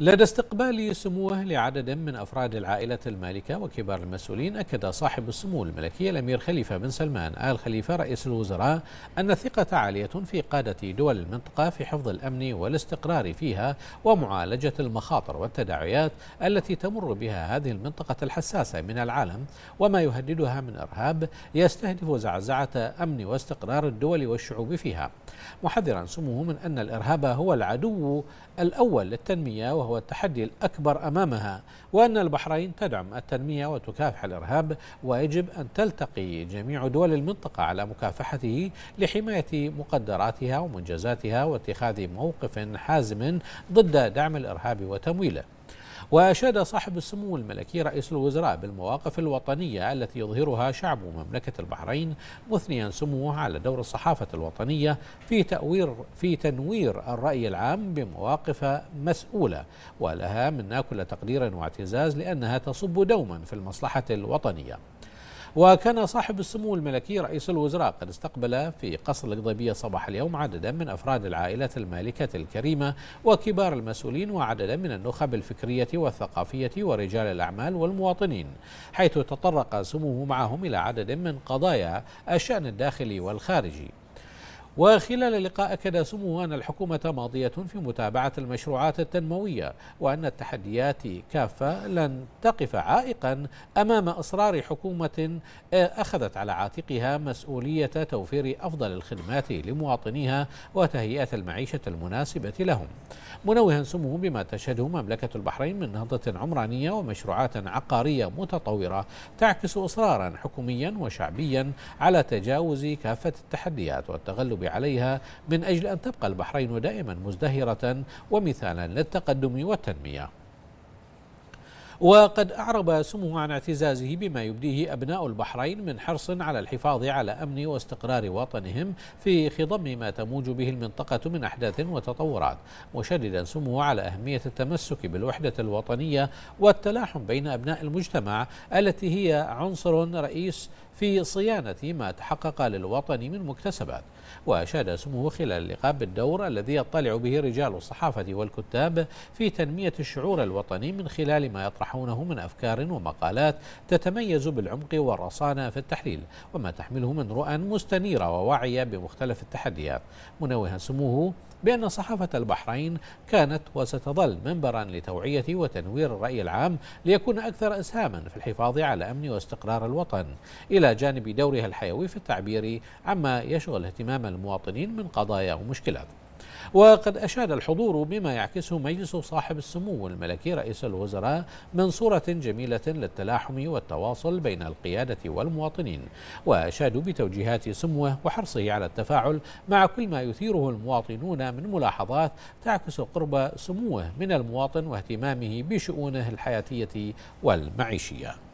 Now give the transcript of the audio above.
لدى استقبال سموه لعدد من أفراد العائلة المالكة وكبار المسؤولين أكد صاحب السمو الملكي الأمير خليفة بن سلمان آل خليفة رئيس الوزراء أن الثقة عالية في قادة دول المنطقة في حفظ الأمن والاستقرار فيها ومعالجة المخاطر والتداعيات التي تمر بها هذه المنطقة الحساسة من العالم وما يهددها من إرهاب يستهدف زعزعة أمن واستقرار الدول والشعوب فيها محذرا سموه من أن الإرهاب هو العدو الأول للتنمية وهو وهو التحدي الأكبر أمامها وأن البحرين تدعم التنمية وتكافح الإرهاب ويجب أن تلتقي جميع دول المنطقة على مكافحته لحماية مقدراتها ومنجزاتها واتخاذ موقف حازم ضد دعم الإرهاب وتمويله وأشاد صاحب السمو الملكي رئيس الوزراء بالمواقف الوطنية التي يظهرها شعب مملكة البحرين مثنيا سموه على دور الصحافة الوطنية في تأوير في تنوير الرأي العام بمواقف مسؤولة ولها منا كل تقدير واعتزاز لأنها تصب دوما في المصلحة الوطنية وكان صاحب السمو الملكي رئيس الوزراء قد استقبل في قصر القضيبية صباح اليوم عددا من أفراد العائلة المالكة الكريمة وكبار المسؤولين وعددا من النخب الفكرية والثقافية ورجال الأعمال والمواطنين حيث تطرق سموه معهم إلى عدد من قضايا الشأن الداخلي والخارجي وخلال اللقاء أكد سموه أن الحكومة ماضية في متابعة المشروعات التنموية وأن التحديات كافة لن تقف عائقا أمام إصرار حكومة آه، أخذت على عاتقها مسؤولية توفير أفضل الخدمات لمواطنيها وتهيئة المعيشة المناسبة لهم منوها سموه بما تشهده مملكة البحرين من نهضة عمرانية ومشروعات عقارية متطورة تعكس إصرارا حكوميا وشعبيا على تجاوز كافة التحديات والتغلب والتدرب عليها من أجل أن تبقى البحرين دائما مزدهرة ومثالا للتقدم والتنمية وقد أعرب سمو عن اعتزازه بما يبديه أبناء البحرين من حرص على الحفاظ على أمن واستقرار وطنهم في خضم ما تموج به المنطقة من أحداث وتطورات مشددا سمو على أهمية التمسك بالوحدة الوطنية والتلاحم بين أبناء المجتمع التي هي عنصر رئيس في صيانة ما تحقق للوطن من مكتسبات وأشاد سموه خلال اللقاء بالدور الذي يطلع به رجال الصحافة والكتاب في تنمية الشعور الوطني من خلال ما يطرحونه من أفكار ومقالات تتميز بالعمق والرصانة في التحليل وما تحمله من رؤى مستنيرة وواعية بمختلف التحديات منوها سموه بأن صحافة البحرين كانت وستظل منبرا لتوعية وتنوير الرأي العام ليكون أكثر إسهاما في الحفاظ على أمن واستقرار الوطن إلى جانب دورها الحيوي في التعبير عما يشغل اهتمام المواطنين من قضايا ومشكلات وقد أشاد الحضور بما يعكسه مجلس صاحب السمو الملكي رئيس الوزراء من صورة جميلة للتلاحم والتواصل بين القيادة والمواطنين وأشادوا بتوجيهات سموه وحرصه على التفاعل مع كل ما يثيره المواطنون من ملاحظات تعكس قرب سموه من المواطن واهتمامه بشؤونه الحياتية والمعيشية